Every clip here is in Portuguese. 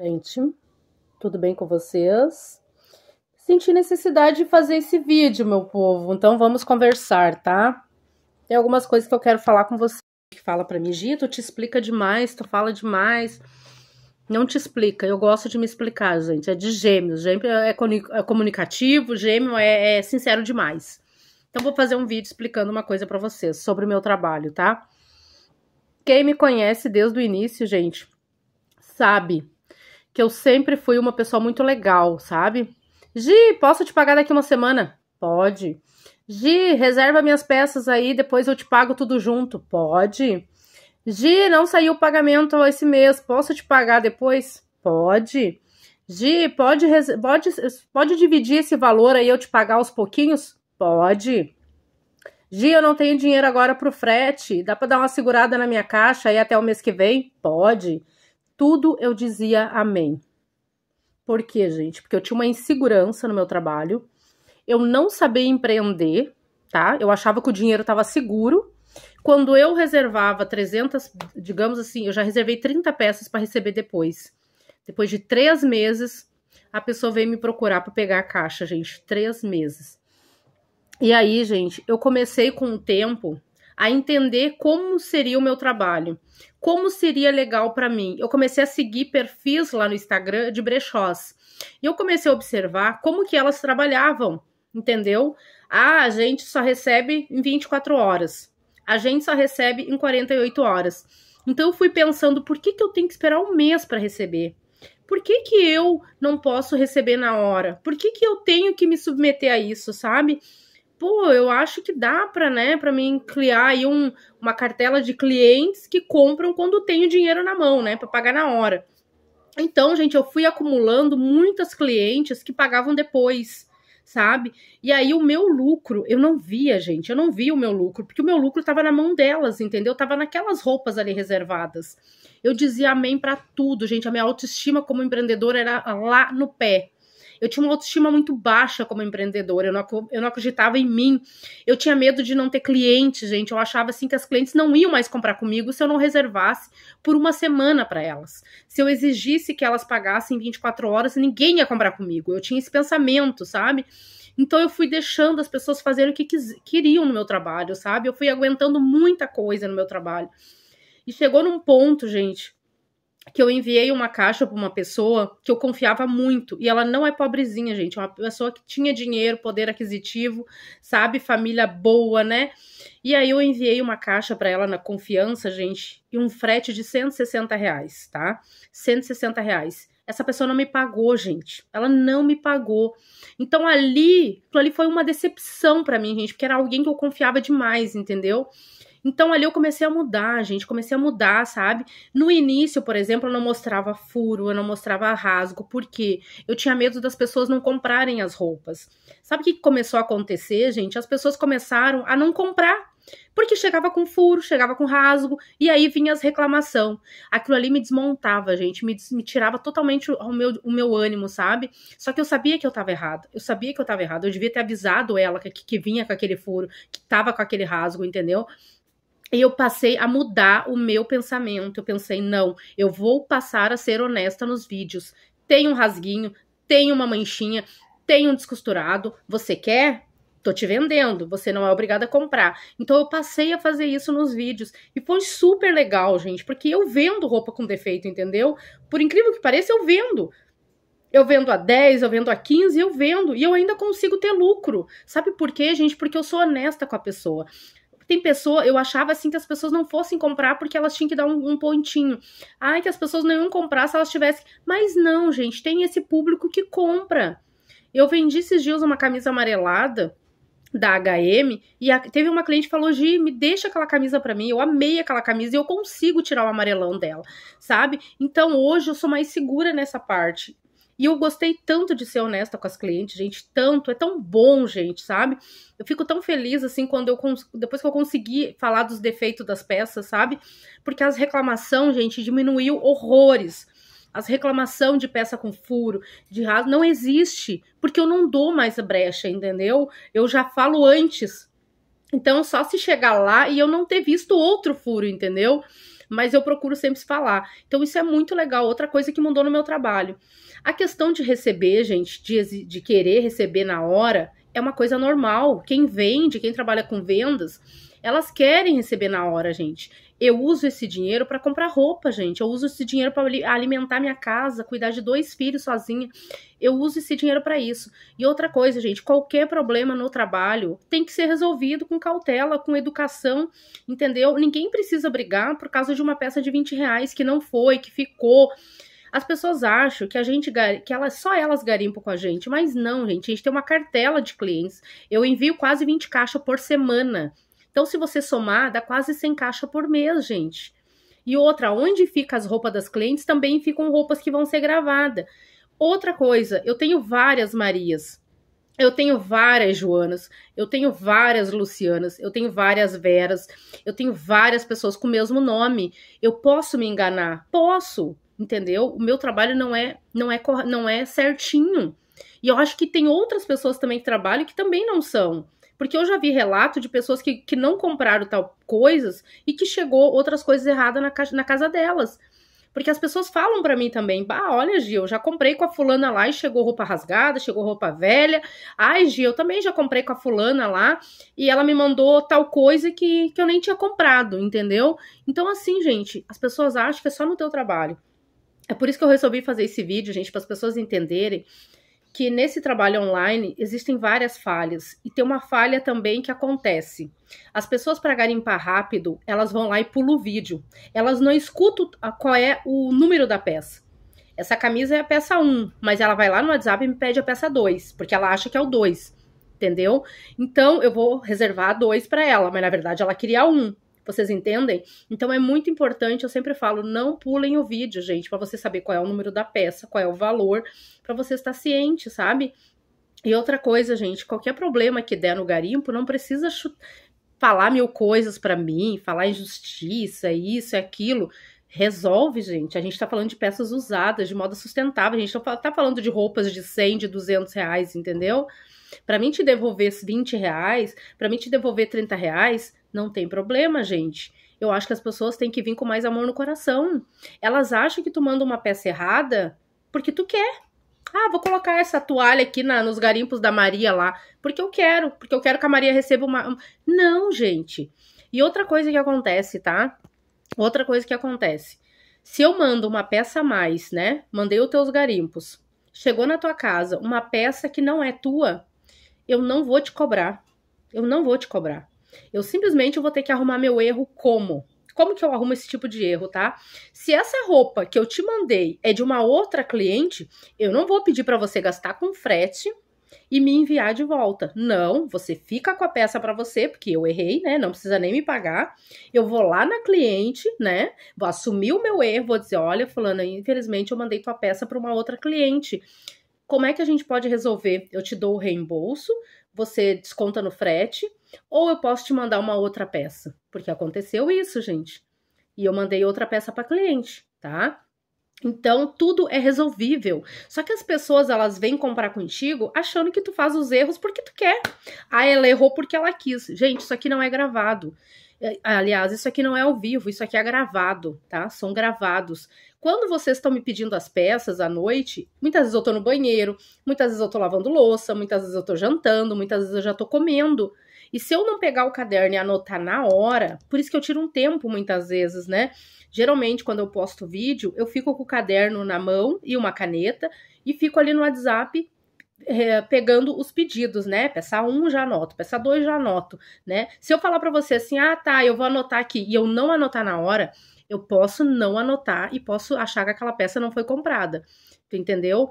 Gente, tudo bem com vocês? Senti necessidade de fazer esse vídeo, meu povo, então vamos conversar, tá? Tem algumas coisas que eu quero falar com você. Que fala pra mim, Gito, te explica demais, tu fala demais. Não te explica, eu gosto de me explicar, gente. É de gêmeos, gêmeo é, é, é comunicativo, gêmeo é, é sincero demais. Então vou fazer um vídeo explicando uma coisa para vocês sobre o meu trabalho, tá? Quem me conhece desde o início, gente, sabe que eu sempre fui uma pessoa muito legal, sabe? Gi, posso te pagar daqui uma semana? Pode. Gi, reserva minhas peças aí, depois eu te pago tudo junto. Pode. Gi, não saiu o pagamento esse mês, posso te pagar depois? Pode. Gi, pode, pode, pode dividir esse valor aí, eu te pagar aos pouquinhos? Pode. Gi, eu não tenho dinheiro agora pro frete, dá para dar uma segurada na minha caixa aí até o mês que vem? Pode tudo eu dizia amém. Por quê, gente? Porque eu tinha uma insegurança no meu trabalho, eu não sabia empreender, tá? Eu achava que o dinheiro estava seguro. Quando eu reservava 300, digamos assim, eu já reservei 30 peças para receber depois. Depois de três meses, a pessoa veio me procurar para pegar a caixa, gente. Três meses. E aí, gente, eu comecei com o tempo a entender como seria o meu trabalho, como seria legal para mim. Eu comecei a seguir perfis lá no Instagram de brechós. E eu comecei a observar como que elas trabalhavam, entendeu? Ah, a gente só recebe em 24 horas. A gente só recebe em 48 horas. Então eu fui pensando, por que, que eu tenho que esperar um mês para receber? Por que, que eu não posso receber na hora? Por que, que eu tenho que me submeter a isso, sabe? pô, eu acho que dá para, né, para mim criar aí um, uma cartela de clientes que compram quando tenho dinheiro na mão, né, para pagar na hora. Então, gente, eu fui acumulando muitas clientes que pagavam depois, sabe? E aí o meu lucro, eu não via, gente, eu não via o meu lucro, porque o meu lucro estava na mão delas, entendeu? Tava naquelas roupas ali reservadas. Eu dizia amém para tudo, gente. A minha autoestima como empreendedora era lá no pé eu tinha uma autoestima muito baixa como empreendedora, eu não, eu não acreditava em mim. Eu tinha medo de não ter cliente, gente. Eu achava assim que as clientes não iam mais comprar comigo se eu não reservasse por uma semana para elas. Se eu exigisse que elas pagassem 24 horas, ninguém ia comprar comigo. Eu tinha esse pensamento, sabe? Então eu fui deixando as pessoas fazerem o que queriam no meu trabalho, sabe? Eu fui aguentando muita coisa no meu trabalho. E chegou num ponto, gente, que eu enviei uma caixa para uma pessoa que eu confiava muito. E ela não é pobrezinha, gente. É uma pessoa que tinha dinheiro, poder aquisitivo, sabe? Família boa, né? E aí eu enviei uma caixa para ela na confiança, gente, e um frete de 160 reais, tá? 160 reais. Essa pessoa não me pagou, gente. Ela não me pagou. Então ali, ali foi uma decepção para mim, gente, porque era alguém que eu confiava demais, entendeu? Então ali eu comecei a mudar, gente, comecei a mudar, sabe? No início, por exemplo, eu não mostrava furo, eu não mostrava rasgo, porque eu tinha medo das pessoas não comprarem as roupas. Sabe o que começou a acontecer, gente? As pessoas começaram a não comprar porque chegava com furo, chegava com rasgo, e aí vinha as reclamação. Aquilo ali me desmontava, gente, me, me tirava totalmente o, o, meu, o meu ânimo, sabe? Só que eu sabia que eu tava errado, eu sabia que eu tava errado, eu devia ter avisado ela que, que vinha com aquele furo, que tava com aquele rasgo, entendeu? E eu passei a mudar o meu pensamento. Eu pensei, não, eu vou passar a ser honesta nos vídeos. Tem um rasguinho, tem uma manchinha, tem um descosturado. Você quer? Tô te vendendo, você não é obrigada a comprar. Então eu passei a fazer isso nos vídeos. E foi super legal, gente, porque eu vendo roupa com defeito, entendeu? Por incrível que pareça, eu vendo. Eu vendo a 10, eu vendo a 15, eu vendo. E eu ainda consigo ter lucro. Sabe por quê, gente? Porque eu sou honesta com a pessoa. Tem pessoa, eu achava assim que as pessoas não fossem comprar porque elas tinham que dar um, um pontinho. Ai, que as pessoas não iam comprar se elas tivessem. Mas não, gente, tem esse público que compra. Eu vendi esses dias uma camisa amarelada da HM e a, teve uma cliente que falou: Gi, me deixa aquela camisa para mim. Eu amei aquela camisa e eu consigo tirar o amarelão dela, sabe? Então hoje eu sou mais segura nessa parte. E eu gostei tanto de ser honesta com as clientes, gente, tanto, é tão bom, gente, sabe? Eu fico tão feliz assim quando eu depois que eu consegui falar dos defeitos das peças, sabe? Porque as reclamação, gente, diminuiu horrores. As reclamação de peça com furo, de rasgo, não existe, porque eu não dou mais a brecha, entendeu? Eu já falo antes. Então, só se chegar lá e eu não ter visto outro furo, entendeu? mas eu procuro sempre falar. Então isso é muito legal, outra coisa que mudou no meu trabalho. A questão de receber, gente, de, de querer receber na hora, é uma coisa normal. Quem vende, quem trabalha com vendas, elas querem receber na hora, gente eu uso esse dinheiro para comprar roupa, gente. Eu uso esse dinheiro para alimentar minha casa, cuidar de dois filhos sozinha. Eu uso esse dinheiro para isso. E outra coisa, gente, qualquer problema no trabalho tem que ser resolvido com cautela, com educação, entendeu? Ninguém precisa brigar por causa de uma peça de 20 reais que não foi, que ficou. As pessoas acham que a gente que elas, só elas garimpam com a gente, mas não, gente. A gente tem uma cartela de clientes. Eu envio quase 20 caixas por semana. Então, se você somar, dá quase 100 caixas por mês, gente. E outra, onde fica as roupas das clientes, também ficam roupas que vão ser gravadas. Outra coisa, eu tenho várias Marias. Eu tenho várias Joanas, eu tenho várias Lucianas, eu tenho várias Veras, eu tenho várias pessoas com o mesmo nome. Eu posso me enganar? Posso, entendeu? O meu trabalho não é não é não é certinho. E eu acho que tem outras pessoas também que trabalham que também não são. Porque eu já vi relato de pessoas que, que não compraram tal coisas e que chegou outras coisas erradas na, na casa delas. Porque as pessoas falam para mim também, bah, olha, Gi, eu já comprei com a fulana lá e chegou roupa rasgada, chegou roupa velha. Ai, Gi, eu também já comprei com a fulana lá e ela me mandou tal coisa que, que eu nem tinha comprado, entendeu? Então, assim, gente, as pessoas acham que é só no teu trabalho. É por isso que eu resolvi fazer esse vídeo, gente, para as pessoas entenderem que nesse trabalho online existem várias falhas e tem uma falha também que acontece. As pessoas para garimpar rápido, elas vão lá e pulam o vídeo. Elas não escutam qual é o número da peça. Essa camisa é a peça 1, mas ela vai lá no WhatsApp e me pede a peça 2, porque ela acha que é o 2, entendeu? Então eu vou reservar 2 para ela, mas na verdade ela queria 1. Vocês entendem? Então é muito importante, eu sempre falo, não pulem o vídeo, gente, para você saber qual é o número da peça, qual é o valor, para você estar ciente, sabe? E outra coisa, gente, qualquer problema que der no garimpo, não precisa falar mil coisas para mim, falar injustiça, isso e aquilo. Resolve, gente. A gente tá falando de peças usadas, de moda sustentável. A gente tá, tá falando de roupas de 100, de 200 reais, entendeu? Para mim te devolver 20 reais, para mim te devolver 30 reais, não tem problema, gente. Eu acho que as pessoas têm que vir com mais amor no coração. Elas acham que tu manda uma peça errada porque tu quer. Ah, vou colocar essa toalha aqui na, nos garimpos da Maria lá, porque eu quero, porque eu quero que a Maria receba uma. Não, gente. E outra coisa que acontece, tá? Outra coisa que acontece. Se eu mando uma peça a mais, né? Mandei os teus garimpos. Chegou na tua casa uma peça que não é tua, eu não vou te cobrar. Eu não vou te cobrar. Eu simplesmente vou ter que arrumar meu erro como? Como que eu arrumo esse tipo de erro, tá? Se essa roupa que eu te mandei é de uma outra cliente, eu não vou pedir para você gastar com frete e me enviar de volta. Não, você fica com a peça para você, porque eu errei, né? Não precisa nem me pagar. Eu vou lá na cliente, né? Vou assumir o meu erro, vou dizer, olha, fulana, infelizmente eu mandei tua peça para uma outra cliente. Como é que a gente pode resolver? Eu te dou o reembolso, você desconta no frete ou eu posso te mandar uma outra peça, porque aconteceu isso, gente. E eu mandei outra peça para cliente, tá? Então, tudo é resolvível. Só que as pessoas, elas vêm comprar contigo achando que tu faz os erros porque tu quer. Ah, ela errou porque ela quis. Gente, isso aqui não é gravado. É, aliás, isso aqui não é ao vivo, isso aqui é gravado, tá? São gravados. Quando vocês estão me pedindo as peças à noite, muitas vezes eu tô no banheiro, muitas vezes eu tô lavando louça, muitas vezes eu tô jantando, muitas vezes eu já tô comendo. E se eu não pegar o caderno e anotar na hora, por isso que eu tiro um tempo muitas vezes, né? Geralmente, quando eu posto vídeo, eu fico com o caderno na mão e uma caneta e fico ali no WhatsApp é, pegando os pedidos, né? Peça 1 um, já anoto, peça 2 já anoto, né? Se eu falar para você assim, ah, tá, eu vou anotar aqui e eu não anotar na hora, eu posso não anotar e posso achar que aquela peça não foi comprada. Tu entendeu?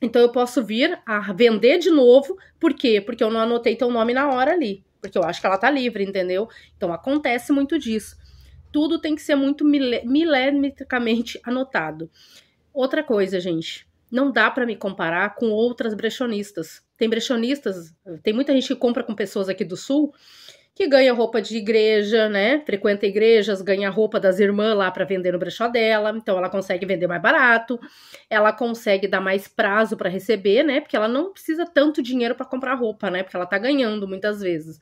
Então eu posso vir a vender de novo, por quê? Porque eu não anotei teu nome na hora ali, porque eu acho que ela tá livre, entendeu? Então acontece muito disso. Tudo tem que ser muito milimetricamente anotado. Outra coisa, gente, não dá para me comparar com outras brechonistas. Tem brechonistas, tem muita gente que compra com pessoas aqui do sul que ganha roupa de igreja, né? Frequenta igrejas, ganha roupa das irmãs lá para vender no brechó dela, então ela consegue vender mais barato, ela consegue dar mais prazo para receber, né? Porque ela não precisa tanto dinheiro para comprar roupa, né? Porque ela tá ganhando muitas vezes.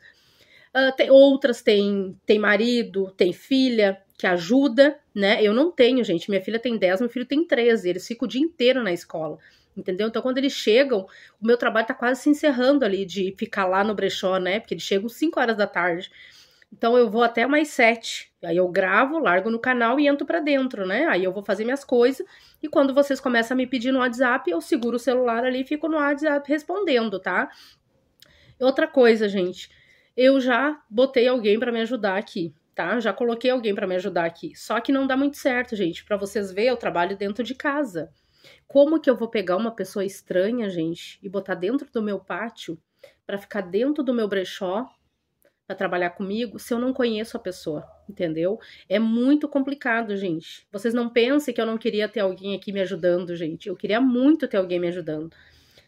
Uh, tem outras tem tem marido, tem filha que ajuda, né? Eu não tenho, gente. Minha filha tem 10, meu filho tem 13. Eles ficam o dia inteiro na escola entendeu? Então, quando eles chegam, o meu trabalho tá quase se encerrando ali de ficar lá no brechó, né? Porque eles chegam 5 horas da tarde. Então, eu vou até mais 7. Aí eu gravo, largo no canal e entro para dentro, né? Aí eu vou fazer minhas coisas. E quando vocês começam a me pedir no WhatsApp, eu seguro o celular ali e fico no WhatsApp respondendo, tá? Outra coisa, gente. Eu já botei alguém para me ajudar aqui. Tá? Já coloquei alguém para me ajudar aqui. Só que não dá muito certo, gente, para vocês verem, eu trabalho dentro de casa. Como que eu vou pegar uma pessoa estranha, gente, e botar dentro do meu pátio para ficar dentro do meu brechó para trabalhar comigo se eu não conheço a pessoa, entendeu? É muito complicado, gente. Vocês não pensem que eu não queria ter alguém aqui me ajudando, gente. Eu queria muito ter alguém me ajudando.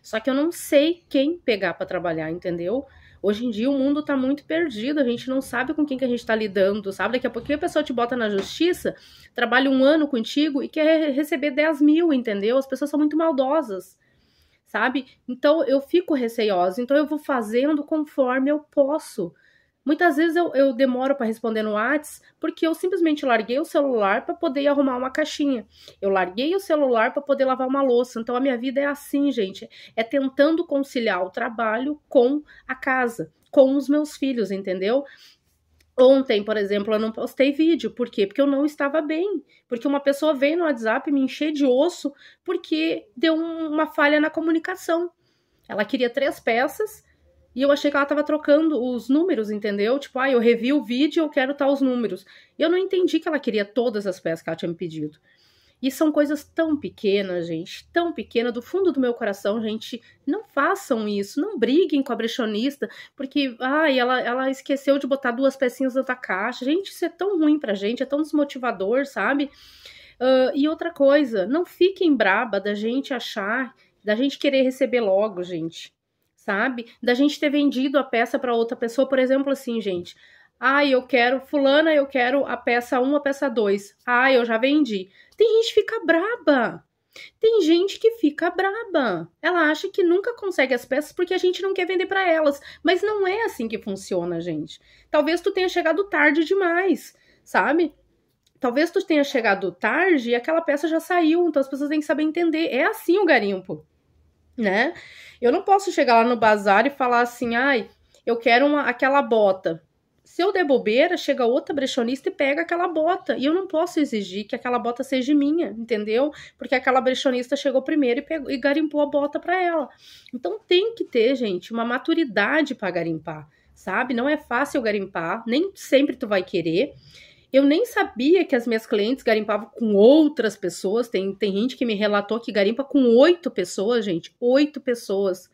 Só que eu não sei quem pegar para trabalhar, entendeu? Hoje em dia o mundo tá muito perdido, a gente não sabe com quem que a gente tá lidando, sabe? Daqui a pouquinho a pessoa te bota na justiça, trabalha um ano contigo e quer receber 10 mil, entendeu? As pessoas são muito maldosas, sabe? Então eu fico receiosa, então eu vou fazendo conforme eu posso. Muitas vezes eu, eu demoro para responder no WhatsApp porque eu simplesmente larguei o celular para poder arrumar uma caixinha. Eu larguei o celular para poder lavar uma louça. Então a minha vida é assim, gente. É tentando conciliar o trabalho com a casa, com os meus filhos, entendeu? Ontem, por exemplo, eu não postei vídeo. Por quê? Porque eu não estava bem. Porque uma pessoa veio no WhatsApp me encher de osso porque deu um, uma falha na comunicação. Ela queria três peças e eu achei que ela tava trocando os números, entendeu? Tipo, ah, eu revi o vídeo, eu quero tal os números. E eu não entendi que ela queria todas as peças que ela tinha me pedido. E são coisas tão pequenas, gente, tão pequena do fundo do meu coração, gente, não façam isso, não briguem com a brechonista, porque, ai, ela, ela esqueceu de botar duas pecinhas na da caixa. Gente, isso é tão ruim pra gente, é tão desmotivador, sabe? Uh, e outra coisa, não fiquem braba da gente achar, da gente querer receber logo, gente sabe? Da gente ter vendido a peça para outra pessoa, por exemplo, assim, gente. Ah, eu quero fulana, eu quero a peça 1, a peça 2. Ah, eu já vendi. Tem gente que fica braba. Tem gente que fica braba. Ela acha que nunca consegue as peças porque a gente não quer vender para elas, mas não é assim que funciona, gente. Talvez tu tenha chegado tarde demais, sabe? Talvez tu tenha chegado tarde e aquela peça já saiu, então as pessoas têm que saber entender. É assim o garimpo né? Eu não posso chegar lá no bazar e falar assim, ai, eu quero uma, aquela bota. Se eu der bobeira, chega outra brechonista e pega aquela bota. E eu não posso exigir que aquela bota seja minha, entendeu? Porque aquela brechonista chegou primeiro e, pegou, e garimpou a bota para ela. Então tem que ter, gente, uma maturidade para garimpar, sabe? Não é fácil garimpar, nem sempre tu vai querer. Eu nem sabia que as minhas clientes garimpavam com outras pessoas. Tem, tem gente que me relatou que garimpa com oito pessoas, gente. Oito pessoas.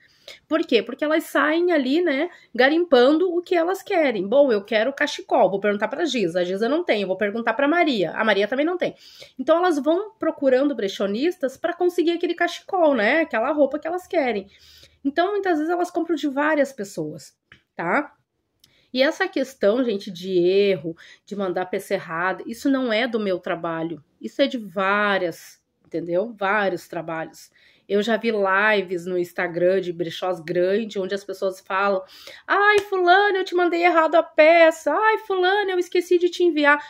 Por quê? Porque elas saem ali, né, garimpando o que elas querem. Bom, eu quero cachecol, vou perguntar a Giza. A Giza não tem, vou perguntar a Maria. A Maria também não tem. Então elas vão procurando brechonistas para conseguir aquele cachecol, né, aquela roupa que elas querem. Então muitas vezes elas compram de várias pessoas, tá? E essa questão, gente, de erro, de mandar peça errada, isso não é do meu trabalho. Isso é de várias, entendeu? Vários trabalhos. Eu já vi lives no Instagram de brechós grande, onde as pessoas falam: ai, Fulano, eu te mandei errado a peça. Ai, Fulano, eu esqueci de te enviar.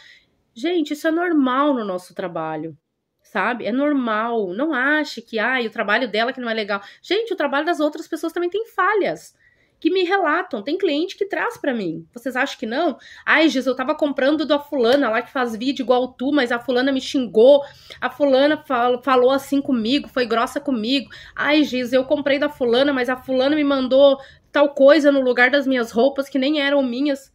Gente, isso é normal no nosso trabalho, sabe? É normal. Não ache que, ai, o trabalho dela que não é legal. Gente, o trabalho das outras pessoas também tem falhas que me relatam. Tem cliente que traz para mim. Vocês acham que não? Ai, Jesus, eu tava comprando da fulana lá que faz vídeo igual tu, mas a fulana me xingou. A fulana fal falou assim comigo, foi grossa comigo. Ai, Jesus, eu comprei da fulana, mas a fulana me mandou tal coisa no lugar das minhas roupas que nem eram minhas.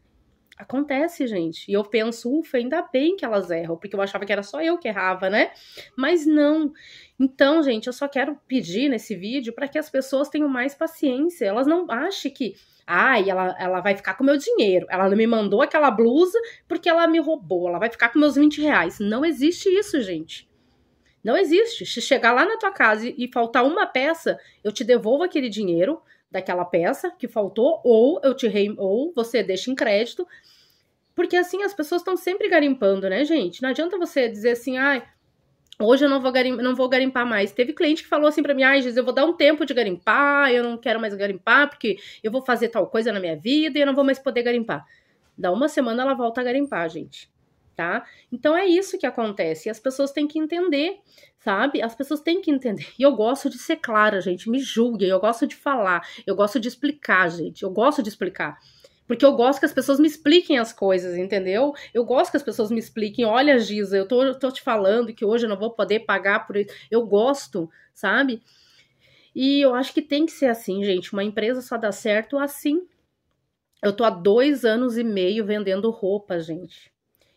Acontece, gente. E eu penso, ufa, ainda bem que elas erram, porque eu achava que era só eu que errava, né? Mas não. Então, gente, eu só quero pedir nesse vídeo para que as pessoas tenham mais paciência. Elas não achem que, ai, ah, ela, ela vai ficar com meu dinheiro. Ela não me mandou aquela blusa porque ela me roubou. Ela vai ficar com meus 20 reais. Não existe isso, gente. Não existe. Se chegar lá na tua casa e faltar uma peça, eu te devolvo aquele dinheiro daquela peça que faltou, ou eu te rei, ou você deixa em crédito. Porque assim as pessoas estão sempre garimpando, né, gente? Não adianta você dizer assim, ai, hoje eu não vou, não vou garimpar mais. Teve cliente que falou assim para mim, ai, Jesus, eu vou dar um tempo de garimpar, eu não quero mais garimpar, porque eu vou fazer tal coisa na minha vida e eu não vou mais poder garimpar. Da uma semana ela volta a garimpar, gente. Tá? Então é isso que acontece. E as pessoas têm que entender sabe? As pessoas têm que entender. E eu gosto de ser clara, gente. Me julguem. Eu gosto de falar. Eu gosto de explicar, gente. Eu gosto de explicar. Porque eu gosto que as pessoas me expliquem as coisas, entendeu? Eu gosto que as pessoas me expliquem. Olha, Giza, eu tô, eu tô te falando que hoje eu não vou poder pagar por isso. Eu gosto, sabe? E eu acho que tem que ser assim, gente. Uma empresa só dá certo assim. Eu tô há dois anos e meio vendendo roupa, gente.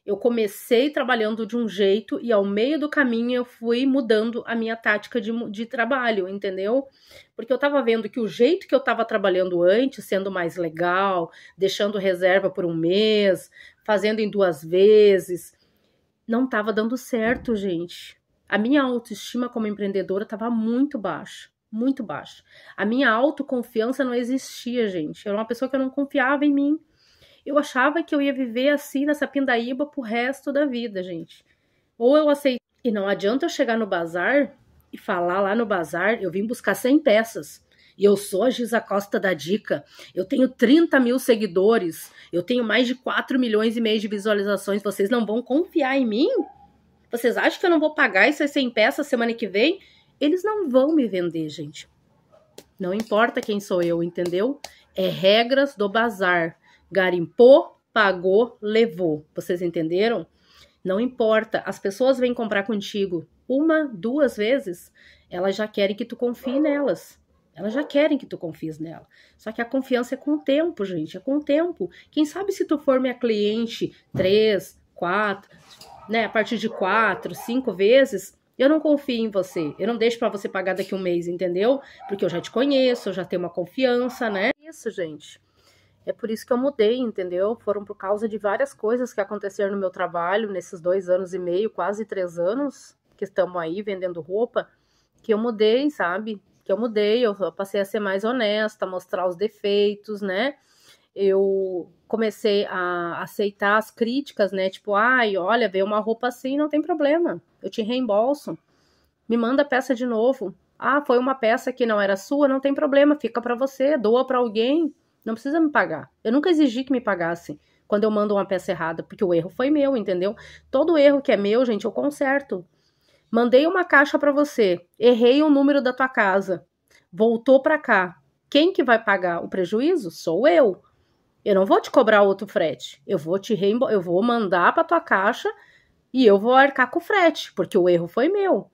Eu comecei trabalhando de um jeito e ao meio do caminho eu fui mudando a minha tática de, de trabalho, entendeu? Porque eu estava vendo que o jeito que eu estava trabalhando antes, sendo mais legal, deixando reserva por um mês, fazendo em duas vezes, não estava dando certo, gente. A minha autoestima como empreendedora estava muito baixa muito baixo. A minha autoconfiança não existia, gente. Eu era uma pessoa que eu não confiava em mim. Eu achava que eu ia viver assim nessa pindaíba pro resto da vida, gente. Ou eu aceito. E não adianta eu chegar no bazar e falar lá no bazar, eu vim buscar 100 peças. E eu sou a Gisa Costa da Dica. Eu tenho 30 mil seguidores. Eu tenho mais de 4 milhões e meio de visualizações. Vocês não vão confiar em mim? Vocês acham que eu não vou pagar essas 100 peças semana que vem? Eles não vão me vender, gente. Não importa quem sou eu, entendeu? É regras do bazar. Garimpou, pagou, levou. Vocês entenderam? Não importa, as pessoas vêm comprar contigo uma, duas vezes, elas já querem que tu confie nelas. Elas já querem que tu confies nela. Só que a confiança é com o tempo, gente, é com o tempo. Quem sabe se tu for minha cliente três, quatro, né, a partir de quatro, cinco vezes, eu não confio em você. Eu não deixo para você pagar daqui um mês, entendeu? Porque eu já te conheço, eu já tenho uma confiança, né? Isso, gente. É por isso que eu mudei, entendeu? Foram por causa de várias coisas que aconteceram no meu trabalho nesses dois anos e meio, quase três anos que estamos aí vendendo roupa, que eu mudei, sabe? Que eu mudei, eu passei a ser mais honesta, mostrar os defeitos, né? Eu comecei a aceitar as críticas, né? Tipo, ai, olha, veio uma roupa assim, não tem problema, eu te reembolso. Me manda a peça de novo. Ah, foi uma peça que não era sua, não tem problema, fica para você, doa para alguém não precisa me pagar. Eu nunca exigi que me pagassem quando eu mando uma peça errada, porque o erro foi meu, entendeu? Todo erro que é meu, gente, eu conserto. Mandei uma caixa para você, errei o número da tua casa, voltou para cá. Quem que vai pagar o prejuízo? Sou eu. Eu não vou te cobrar outro frete. Eu vou te reembol... eu vou mandar para tua caixa e eu vou arcar com o frete, porque o erro foi meu.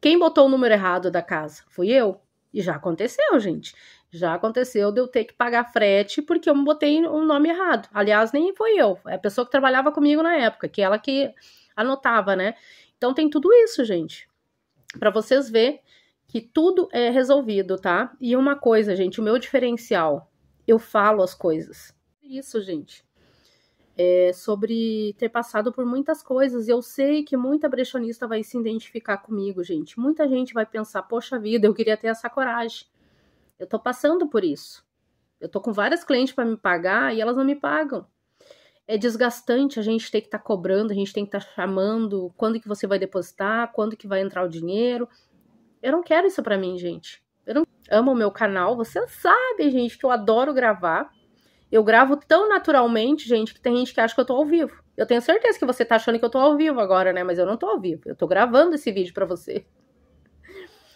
Quem botou o número errado da casa? Fui eu. E já aconteceu, gente. Já aconteceu de eu ter que pagar frete porque eu botei o um nome errado. Aliás, nem foi eu, é a pessoa que trabalhava comigo na época, que ela que anotava, né? Então tem tudo isso, gente. Para vocês ver que tudo é resolvido, tá? E uma coisa, gente, o meu diferencial, eu falo as coisas. Isso, gente. É sobre ter passado por muitas coisas. Eu sei que muita brechonista vai se identificar comigo, gente. Muita gente vai pensar, poxa vida, eu queria ter essa coragem. Eu tô passando por isso. Eu tô com várias clientes para me pagar e elas não me pagam. É desgastante, a gente ter que estar tá cobrando, a gente tem que estar tá chamando, quando que você vai depositar, quando que vai entrar o dinheiro. Eu não quero isso para mim, gente. Eu não amo o meu canal, você sabe, gente, que eu adoro gravar. Eu gravo tão naturalmente, gente, que tem gente que acha que eu tô ao vivo. Eu tenho certeza que você tá achando que eu tô ao vivo agora, né? Mas eu não tô ao vivo. Eu tô gravando esse vídeo para você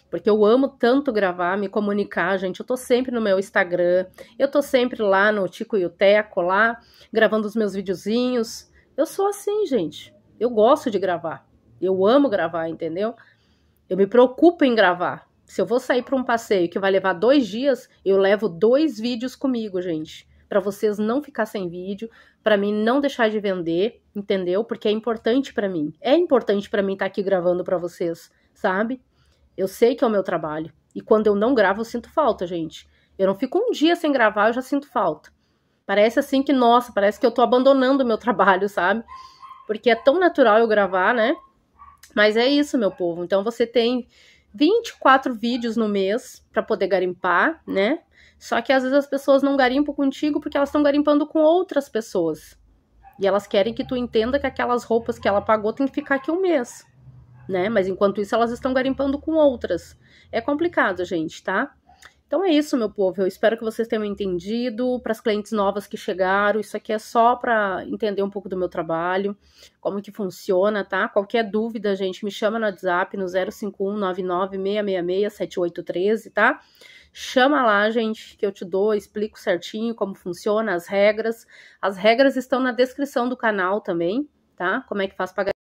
porque eu amo tanto gravar, me comunicar, gente. Eu tô sempre no meu Instagram, eu tô sempre lá no Tico e o Teco, lá, gravando os meus videozinhos. Eu sou assim, gente. Eu gosto de gravar. Eu amo gravar, entendeu? Eu me preocupo em gravar. Se eu vou sair para um passeio que vai levar dois dias, eu levo dois vídeos comigo, gente. Para vocês não ficar sem vídeo, para mim não deixar de vender, entendeu? Porque é importante para mim. É importante para mim estar tá aqui gravando para vocês, sabe? Eu sei que é o meu trabalho. E quando eu não gravo, eu sinto falta, gente. Eu não fico um dia sem gravar, eu já sinto falta. Parece assim que, nossa, parece que eu tô abandonando o meu trabalho, sabe? Porque é tão natural eu gravar, né? Mas é isso, meu povo. Então você tem 24 vídeos no mês para poder garimpar, né? Só que às vezes as pessoas não garimpam contigo porque elas estão garimpando com outras pessoas. E elas querem que tu entenda que aquelas roupas que ela pagou tem que ficar aqui um mês né? Mas enquanto isso elas estão garimpando com outras. É complicado, gente, tá? Então é isso, meu povo. Eu espero que vocês tenham entendido. Para as clientes novas que chegaram, isso aqui é só para entender um pouco do meu trabalho, como que funciona, tá? Qualquer dúvida, gente, me chama no WhatsApp no 05199666713, tá? Chama lá, gente, que eu te dou, explico certinho como funciona as regras. As regras estão na descrição do canal também, tá? Como é que faz para